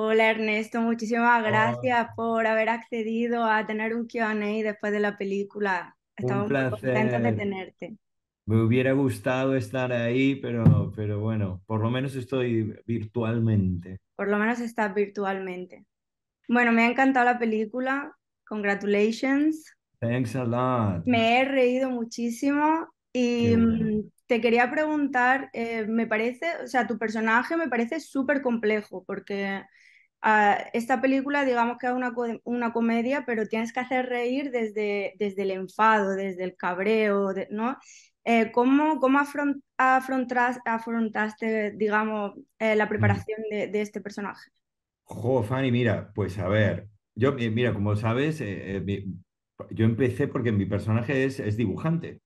Hola Ernesto, muchísimas gracias por haber accedido a tener un QA después de la película. Estamos un placer. muy contentos de tenerte. Me hubiera gustado estar ahí, pero, pero bueno, por lo menos estoy virtualmente. Por lo menos estás virtualmente. Bueno, me ha encantado la película. Congratulations. Thanks a lot. Me he reído muchísimo y mm, te quería preguntar, eh, me parece, o sea, tu personaje me parece súper complejo porque esta película, digamos que es una, una, comedia, pero tienes que hacer reír desde, desde el enfado, desde el cabreo, ¿no? Eh, ¿Cómo, cómo afrontas, afrontaste, digamos, eh, la mm. preparación de, este personaje? Jo, Fanny, mira, pues a ver, yo, eh, mira, como sabes, yo empecé porque mi personaje es, es dibujante.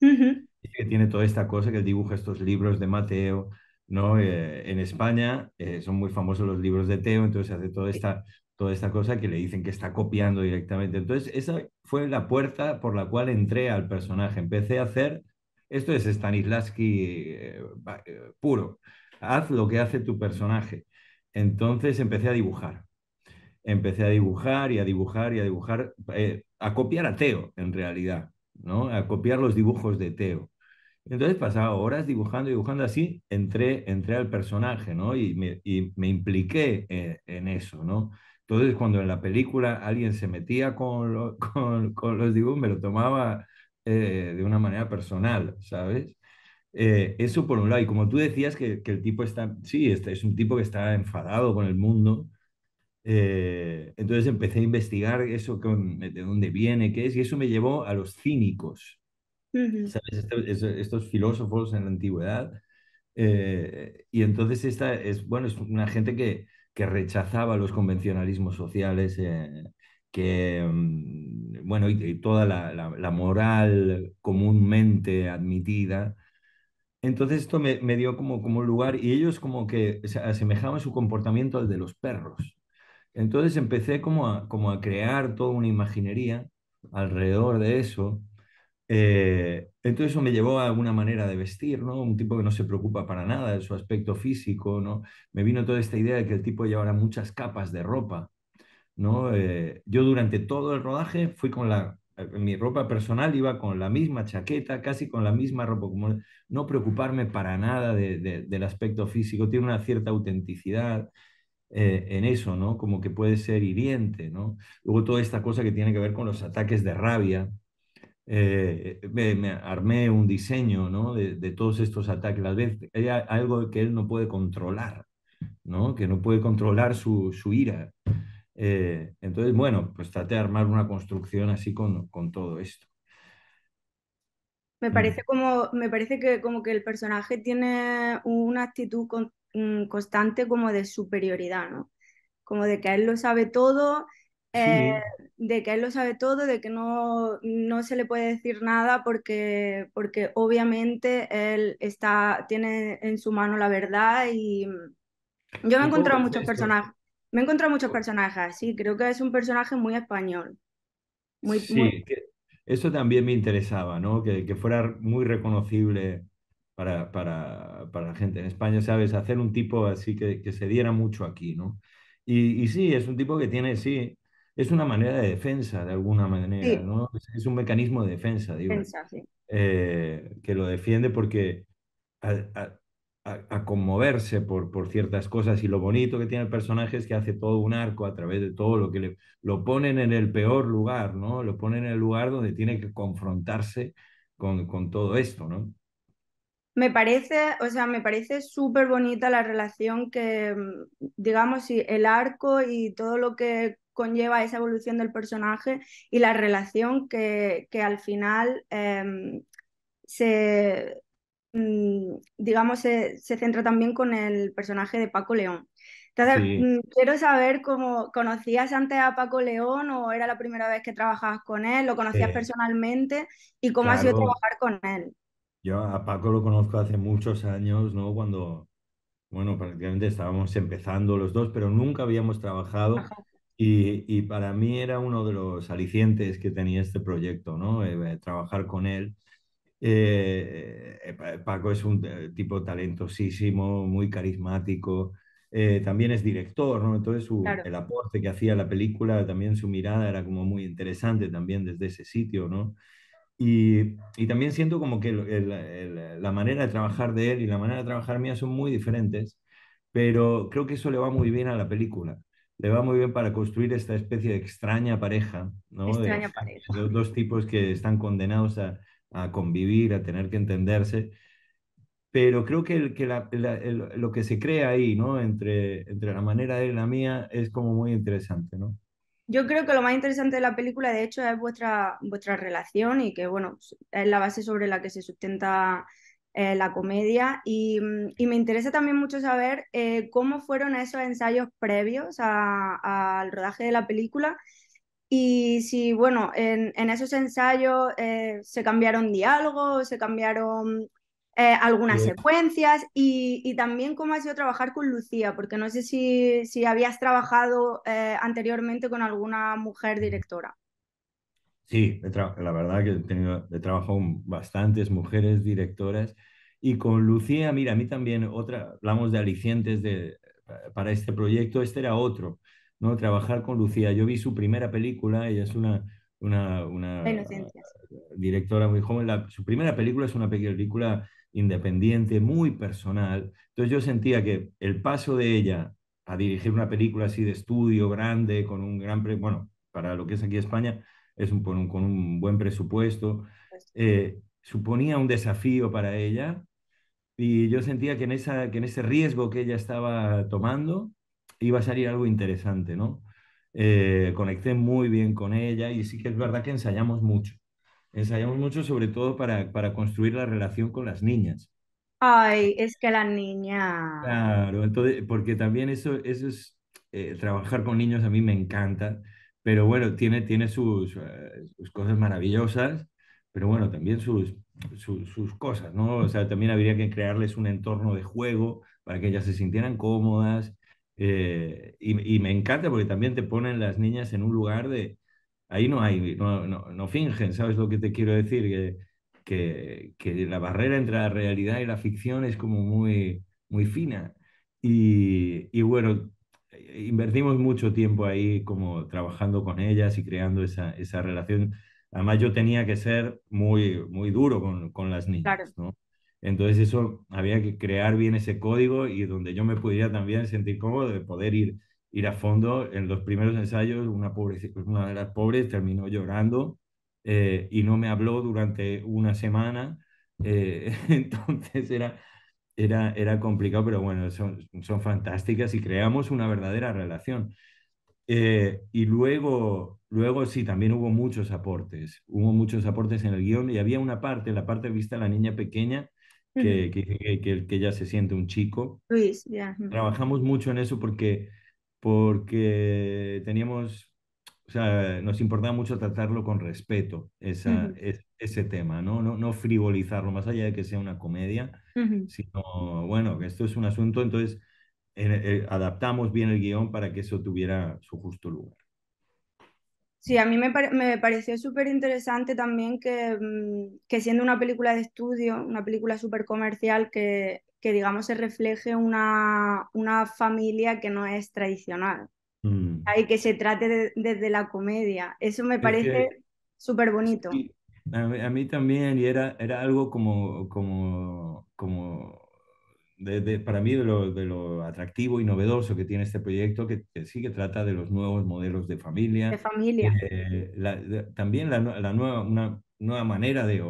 y que tiene toda esta cosa que dibuja estos libros de Mateo, ¿no? Eh, en España eh, son muy famosos los libros de Teo, entonces hace toda esta, toda esta cosa que le dicen que está copiando directamente. Entonces, esa fue la puerta por la cual entré al personaje. Empecé a hacer, esto es Stanislavski eh, puro, haz lo que hace tu personaje. Entonces empecé a dibujar. Empecé a dibujar y a dibujar y a dibujar, a copiar a Teo en realidad, ¿no? A copiar los dibujos de Teo. Entonces pasaba horas dibujando, dibujando así, entré, entré al personaje, ¿no? Y me, y me impliqué eh, en, eso, ¿no? Entonces cuando en la película alguien se metía con, los dibujos, me lo tomaba eh, de una manera personal, ¿sabes? Eh, eso por un lado, y como tú decías que, que el tipo está, sí, este es un tipo que está enfadado con el mundo, entonces empecé a investigar eso, de dónde viene, qué es, y eso me llevó a los cínicos, este, estos, filósofos en la antigüedad. Eh, y entonces esta es, bueno, es una gente que, que rechazaba los convencionalismos sociales, eh, que, mm, bueno, y, toda la, moral comúnmente admitida. Entonces esto me, dio como, como lugar y ellos como que asemejaban su comportamiento al de los perros. Entonces empecé como a, como a crear toda una imaginería alrededor de eso eh, entonces eso me llevó a alguna manera de vestir, ¿no? Un tipo que no se preocupa para nada de su aspecto físico, ¿no? Me vino toda esta idea de que el tipo llevara muchas capas de ropa, ¿no? Eh, yo durante todo el rodaje fui con la, mi ropa personal iba con la misma chaqueta, casi con la misma ropa, como no preocuparme para nada del aspecto físico, tiene una cierta autenticidad. Eh, en eso, ¿no? Como que puede ser hiriente, ¿no? Luego toda esta cosa que tiene que ver con los ataques de rabia, eh, eh, me, armé un diseño de, todos estos ataques. A hay algo que él no puede controlar, que no puede controlar su, ira. Eh, entonces, bueno, pues traté de armar una construcción así con, todo esto. Me parece, como, me parece que como que el personaje tiene una actitud mm, constante como de superioridad, Como de que él lo sabe todo eh, de que él lo sabe todo, de que no, no se le puede decir nada porque, porque obviamente él está, tiene en su mano la verdad y mm, yo me he encontrado muchos personajes, me he encontrado muchos personajes, sí, creo que es un personaje muy español. Muy, sí, eso también me interesaba, ¿no? Que, que fuera muy reconocible para, para, para, la gente en España, ¿sabes? Hacer un tipo así que, que se diera mucho aquí, ¿no? Y, y sí, es un tipo que tiene, sí, es una manera de defensa, de alguna manera, ¿no? Es, un mecanismo de defensa, digo. Eh, que lo defiende porque a, conmoverse por, por, ciertas cosas y lo bonito que tiene el personaje es que hace todo un arco a través de todo lo que le, lo ponen en el peor lugar, ¿no? Lo ponen en el lugar donde tiene que confrontarse con, con todo esto, ¿no? Me parece, o sea, me parece súper bonita la relación que, mm, digamos, el arco y todo lo que conlleva esa evolución del personaje y la relación que, al final em, se, mm, digamos, se, centra también con el personaje de Paco León. Entonces, mm, quiero saber cómo conocías antes a Paco León o era la primera vez que trabajabas con él, lo conocías eh. personalmente y cómo ha sido trabajar con él. Yo a Paco lo conozco hace muchos años, ¿no? Cuando, bueno, prácticamente estábamos empezando los dos, pero nunca habíamos trabajado. Y, y, para mí era uno de los alicientes que tenía este proyecto, ¿no? Eh, eh, trabajar con él. Eh, Paco es un tipo talentosísimo, muy carismático, también es director, ¿no? Entonces el aporte que hacía la película, también su mirada era como muy interesante también desde ese sitio, ¿no? Y, y también siento como que la manera de trabajar de él y la manera de trabajar mía son muy diferentes, pero creo que eso le va muy bien a la película le va muy bien para construir esta especie de extraña pareja, ¿no? Extraña de, pareja. dos tipos que están condenados a, a, convivir, a tener que entenderse. Pero creo que, el, que la, lo que se crea ahí, ¿no? Entre, entre la manera de él y la mía es como muy interesante, ¿no? Yo creo que lo más interesante de la película, de hecho, es vuestra, vuestra relación y que, bueno, es la base sobre la que se sustenta eh, la comedia. Mm, y, me interesa también mucho saber eh, cómo fueron esos ensayos previos al rodaje de la película y si, bueno, en, esos ensayos eh, se cambiaron diálogos, se cambiaron algunas secuencias y, también cómo ha sido trabajar con Lucía, porque no sé si, habías trabajado anteriormente con alguna mujer mm. directora. Sí, la verdad que he, tenido, de trabajado con bastantes mujeres directoras y con Lucía, mira, a mí también otra, hablamos de alicientes para este proyecto, este era otro, ¿no? Trabajar con Lucía. Yo vi su primera película, ella es una, una, directora muy joven, su primera película es una película independiente, muy personal. Entonces yo sentía que el paso de ella a dirigir una película así de estudio grande, con un gran, bueno, para lo que es aquí España, es un, con, un, buen presupuesto. Pues eh, suponía un desafío para ella y yo sentía que en, esa, en ese riesgo que ella estaba tomando iba a salir algo interesante, ¿no? Eh, conecté muy bien con ella y sí que es verdad que ensayamos mucho. Ensayamos mucho sobre todo para, construir la relación con las niñas. Ay, es que la niña. Claro, entonces, porque también eso, eso es, eh, trabajar con niños a mí me encanta pero bueno, tiene, tiene eh, sus, cosas maravillosas, pero bueno, también sus, sus, cosas, ¿no? O sea, también habría que crearles un entorno de juego para que ellas se sintieran cómodas. Eh, y, me encanta porque también te ponen las niñas en un lugar de... Ahí no hay, no, fingen, ¿sabes lo que te quiero decir? Que, que, la barrera entre la realidad y la ficción es como muy, muy fina. Y, y bueno, invertimos mucho tiempo ahí como trabajando con ellas y creando esa, esa relación. Además, yo tenía que ser muy, muy duro con, con las niñas, ¿no? Entonces eso había que crear bien ese código y donde yo me pudiera también sentir cómodo de poder ir, ir a fondo. En los primeros ensayos, una, pobre, una de las pobres terminó llorando eh, y no me habló durante una semana. Eh, entonces era, era, complicado, pero bueno, son, son fantásticas y creamos una verdadera relación. Eh, y luego, luego sí, también hubo muchos aportes, hubo muchos aportes en el guión y había una parte, la parte vista a la niña pequeña, que, que, ya se siente un chico. Luis, ya Trabajamos mucho en eso porque, porque teníamos o sea, nos importa mucho tratarlo con respeto, ese tema, ¿no? ¿no? frivolizarlo, más allá de que sea una comedia, sino, bueno, que esto es un asunto, entonces eh, adaptamos bien el guión para que eso tuviera su justo lugar. Sí, a mí me, pareció súper interesante también mm, que, siendo una película de estudio, una película súper comercial, que, que, digamos se refleje una familia que no es tradicional y que se trate desde la comedia. Eso me parece súper bonito. A, mí también, y era, era algo como, como, como de, para mí de lo, de atractivo y novedoso que tiene este proyecto, que, sí que trata de los nuevos modelos de familia. De familia. Eh, también la, la, nueva, una nueva manera de,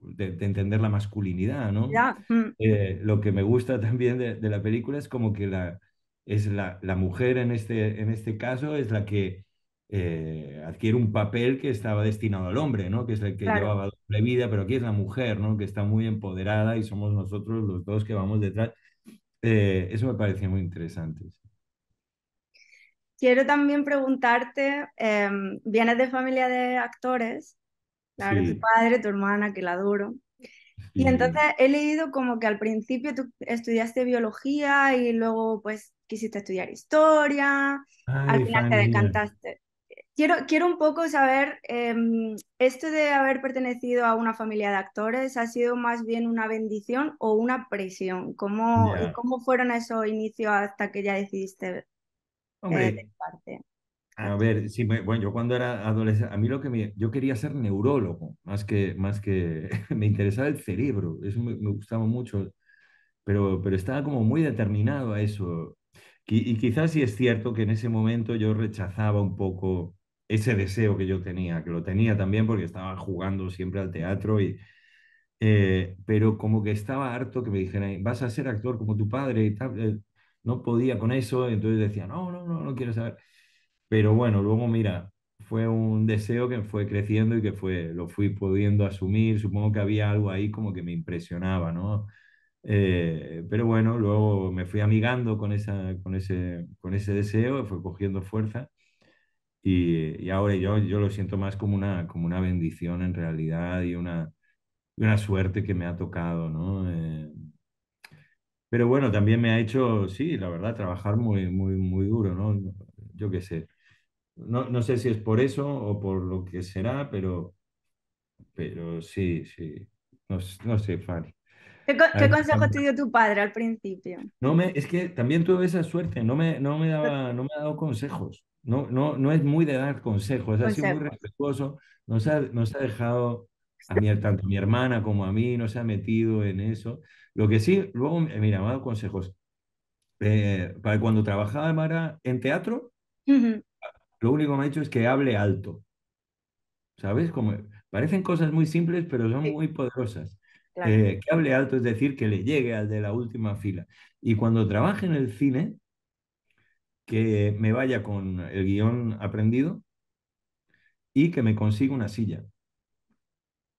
de, entender la masculinidad, ¿no? Mm. Eh, lo que me gusta también de, la película es como que la, es la, mujer en este, en este caso es la que eh, adquiere un papel que estaba destinado al hombre, ¿no? que es el que llevaba la vida, pero aquí es la mujer, ¿no? que está muy empoderada y somos nosotros los dos que vamos detrás. Eh, eso me parecía muy interesante. Quiero también preguntarte, em, vienes de familia de actores, tu padre, tu hermana, que la adoro, y entonces he leído como que al principio tú estudiaste biología y luego pues quisiste estudiar historia, al final te decantaste. Quiero, quiero un poco saber, em, ¿esto de haber pertenecido a una familia de actores ha sido más bien una bendición o una presión? ¿Cómo, ¿Cómo fueron esos inicios hasta que ya decidiste parte? Eh, a ver, bueno, yo cuando era adolescente, a mí lo que me, yo quería ser neurólogo, más que, más que me interesaba el cerebro, eso me, gustaba mucho, pero, pero estaba como muy determinado a eso. Y, quizás sí es cierto que en ese momento yo rechazaba un poco ese deseo que yo tenía, que lo tenía también porque estaba jugando siempre al teatro y, eh, pero como que estaba harto que me dijeran, vas a ser actor como tu padre y tal, eh, no podía con eso, entonces decía, no, no, no, no quiero saber. Pero bueno, luego mira, fue un deseo que fue creciendo y que fue, lo fui pudiendo asumir. Supongo que había algo ahí como que me impresionaba, ¿no? Eh, pero bueno, luego me fui amigando con, esa, con, ese, con ese deseo, fue cogiendo fuerza y, ahora yo, yo lo siento más como una, como una bendición en realidad y una, una suerte que me ha tocado, ¿no? Eh, pero bueno, también me ha hecho, sí, la verdad, trabajar muy, muy, muy duro, ¿no? Yo qué sé, no, sé si es por eso o por lo que será, pero, pero sí, sí. No, no sé, Fanny. ¿Qué, consejo te dio tu padre al principio? No me, es que también tuve esa suerte, no me, no me, daba, no me ha dado consejos. No, no, no es muy de dar consejos, Es ha sido muy respetuoso, nos ha, nos ha dejado a mí, tanto a mi hermana como a mí, no se ha metido en eso. Lo que sí, luego, eh, mira, me ha dado consejos. Eh, para cuando trabajaba en teatro, lo único que me ha dicho es que hable alto. ¿Sabes? Como, parecen cosas muy simples, pero son muy poderosas. Eh, que hable alto, es decir, que le llegue al de la última fila. Y cuando trabaje en el cine, que me vaya con el guión aprendido y que me consiga una silla.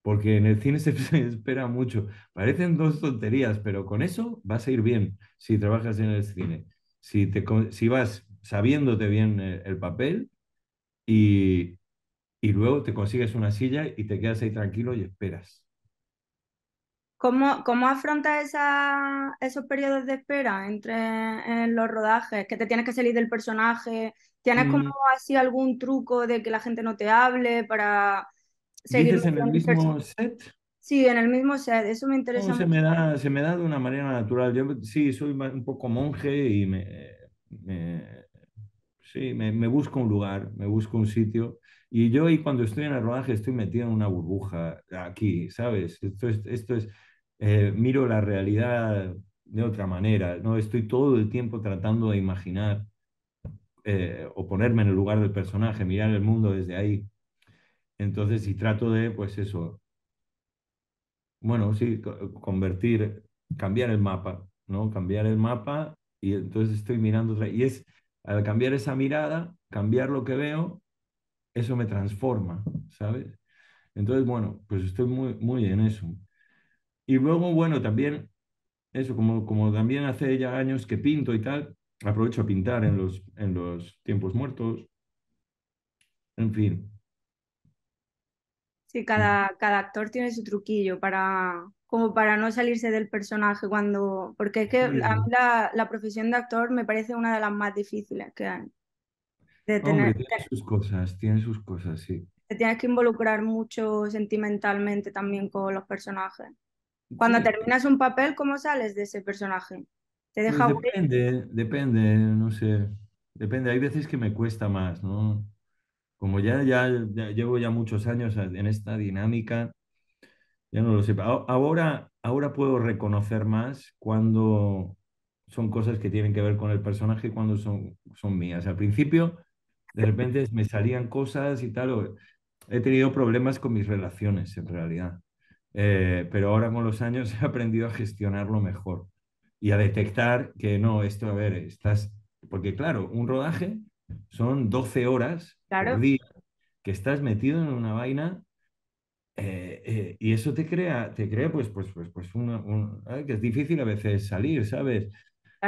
Porque en el cine se espera mucho. Parecen dos tonterías, pero con eso vas a ir bien si trabajas en el cine. Si, te, si vas sabiéndote bien eh, el, papel y, luego te consigues una silla y te quedas ahí tranquilo y esperas. ¿Cómo, cómo afrontas esos periodos de espera entre en los rodajes? ¿Que te tienes que salir del personaje? ¿Tienes mm. como así algún truco de que la gente no te hable para seguir? en el mismo set? Sí, en el mismo set, eso me interesa. se, me da, se me da de una manera natural. Yo sí, soy un poco monje y me sí, me, busco un lugar, me busco un sitio. Y yo ahí cuando estoy en el rodaje estoy metido en una burbuja aquí, ¿sabes? Esto es, esto es eh, miro la realidad de otra manera, ¿no? Estoy todo el tiempo tratando de imaginar eh, o ponerme en el lugar del personaje, mirar el mundo desde ahí. Entonces, si trato de, pues eso, bueno, sí, convertir, cambiar el mapa, ¿no? Cambiar el mapa y entonces estoy mirando otra... Y es, al cambiar esa mirada, cambiar lo que veo, eso me transforma, ¿sabes? Entonces, bueno, pues estoy muy, muy en eso. Y luego, bueno, también, eso, como, como también hace ya años que pinto y tal, aprovecho a pintar en los, en los tiempos muertos. En fin. Sí, cada, cada actor tiene su truquillo para, como para no salirse del personaje cuando, porque es que la, profesión de actor me parece una de las más difíciles que hay. De tener, tiene sus cosas, tiene sus cosas, sí. Te tienes que involucrar mucho sentimentalmente también con los personajes. Cuando terminas un papel, ¿cómo sales de ese personaje? ¿Te pues deja Depende, depende, no sé. Depende, hay veces que me cuesta más, ¿no? Como ya, ya, ya llevo ya muchos años en esta dinámica, ya no lo sé, Ahora, ahora puedo reconocer más cuando son cosas que tienen que ver con el personaje y cuando son, son mías. Al principio, de repente me salían cosas y tal. He tenido problemas con mis relaciones, en realidad. Eh, pero ahora con los años he aprendido a gestionarlo mejor y a detectar que no, esto, a ver, estás... Porque claro, un rodaje son 12 horas día que estás metido en una vaina eh, eh, y eso te crea, te crea pues, pues, pues, pues una, que es difícil a veces salir, ¿sabes?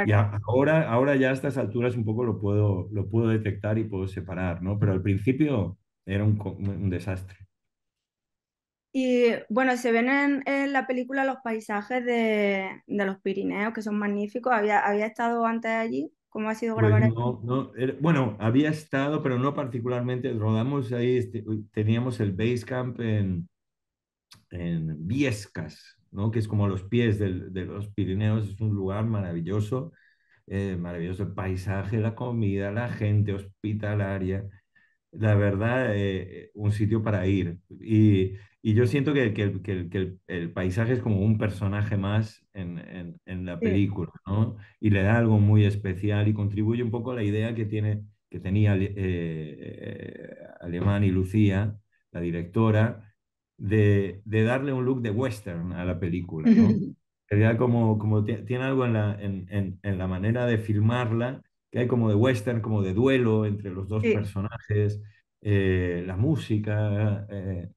Y ahora, ahora ya a estas alturas un poco lo puedo, lo puedo detectar y puedo separar, ¿no? Pero al principio era un, desastre. Y bueno, se ven en, la película los paisajes de, de los Pirineos, que son magníficos. ¿Había, había estado antes allí? ¿Cómo ha sido pues grabar pues bueno, había estado, pero no particularmente. Rodamos ahí, este, teníamos el base camp en, en Viescas, ¿no? que es como los pies de los Pirineos, es un lugar maravilloso, eh, maravilloso el paisaje, la comida, la gente hospitalaria, la verdad, eh, un sitio para ir. Y, yo siento que, el, paisaje es como un personaje más en, la película, Y le da algo muy especial y contribuye un poco a la idea que, tiene, que tenía eh, Alemán y Lucía, la directora, de, darle un look de western a la película. como, como tiene algo en la, en, la manera de filmarla, que hay como de western, como de duelo entre los dos personajes, eh, la música. Eh,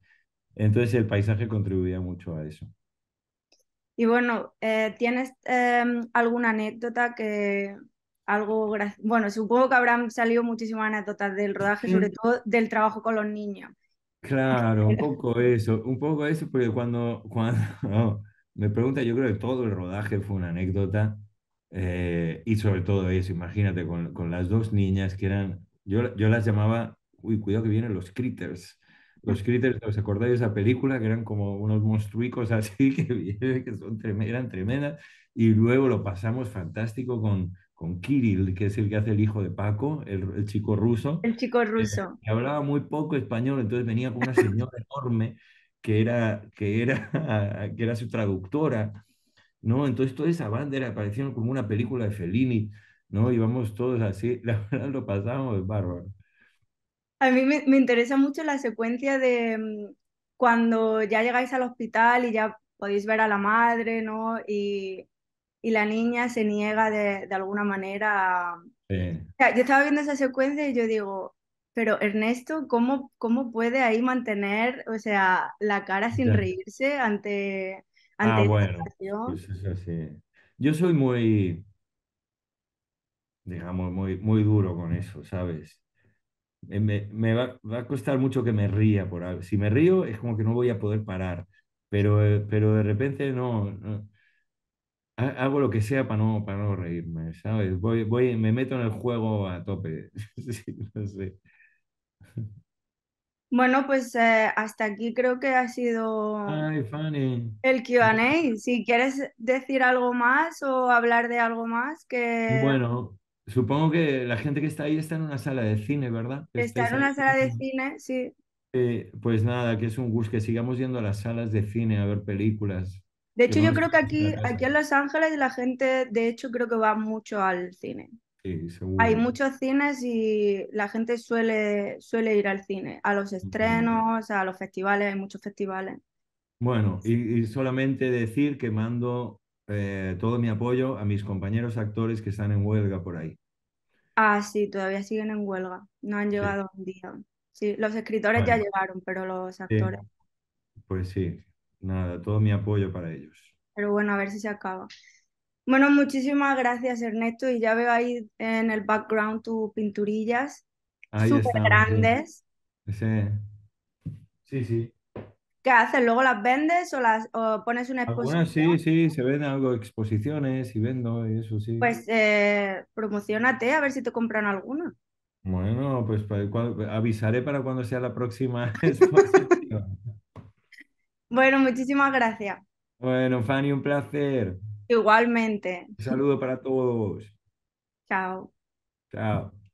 entonces el paisaje contribuía mucho a eso. Y bueno, eh, ¿tienes em, alguna anécdota que algo, bueno, supongo que habrán salido muchísimas anécdotas del rodaje, sobre todo del trabajo con los niños, Claro, un poco eso, un poco eso, porque cuando, cuando me pregunta, yo creo que todo el rodaje fue una anécdota eh, y sobre todo eso, imagínate, con, con, las dos niñas que eran, yo, las llamaba, uy, cuidado que vienen los critters, los critters, ¿os acordáis de esa película? Que eran como unos monstruicos así, que, que son eran tremendas, y luego lo pasamos fantástico con, con Kirill, que es el que hace el hijo de Paco, el, el chico ruso. El chico ruso. hablaba muy poco español, entonces venía con una señora enorme que era, que era, que era su traductora, ¿no? Entonces toda esa banda era, parecía como una película de Fellini, ¿no? Íbamos todos así, la verdad lo pasamos de bárbaro. A mí me, me interesa mucho la secuencia de mm, cuando ya llegáis al hospital y ya podéis ver a la madre, ¿no? Y y la niña se niega de, de alguna manera. yo estaba viendo esa secuencia y yo digo, pero Ernesto, ¿cómo, cómo puede ahí mantener, o sea, la cara sin reírse ante, ante ah, pues Yo soy muy, digamos, muy, muy duro con eso, ¿sabes? Eh, me, me va, a costar mucho que me ría por Si me río es como que no voy a poder parar, pero, eh, pero de repente no, no hago lo que sea para no, para no reírme, ¿sabes? Voy, voy, me meto en el juego a tope. Bueno, pues eh, hasta aquí creo que ha sido el QA. Si quieres decir algo más o hablar de algo más que... Bueno, supongo que la gente que está ahí está en una sala de cine, ¿verdad? Está en una sala de cine, sí. Eh, pues nada, que es un gusto que sigamos yendo a las salas de cine a ver películas. De hecho, yo creo que aquí, aquí en Los Ángeles la gente, de hecho, creo que va mucho al cine. Sí, seguro. Hay muchos cines y la gente suele, suele ir al cine, a los estrenos, a los festivales, hay muchos festivales. Bueno, y, solamente decir que mando eh, todo mi apoyo a mis compañeros actores que están en huelga por ahí. Ah, sí, todavía siguen en huelga, no han llegado un día. Sí, los escritores ya llegaron, pero los actores. Pues sí, Nada, todo mi apoyo para ellos. Pero bueno, a ver si se acaba. Bueno, muchísimas gracias Ernesto y ya veo ahí en el background tus pinturillas súper grandes. Sí. sí, ¿Qué haces? ¿Luego las vendes o las pones una exposición? Bueno, sí, sí, se ven algo, exposiciones y vendo y eso sí. Pues eh, promocionate a ver si te compran alguna. Bueno, pues avisaré para cuando sea la próxima exposición. Bueno, muchísimas gracias. Bueno, Fanny, un placer. Igualmente. Un saludo para todos. Chao. Chao.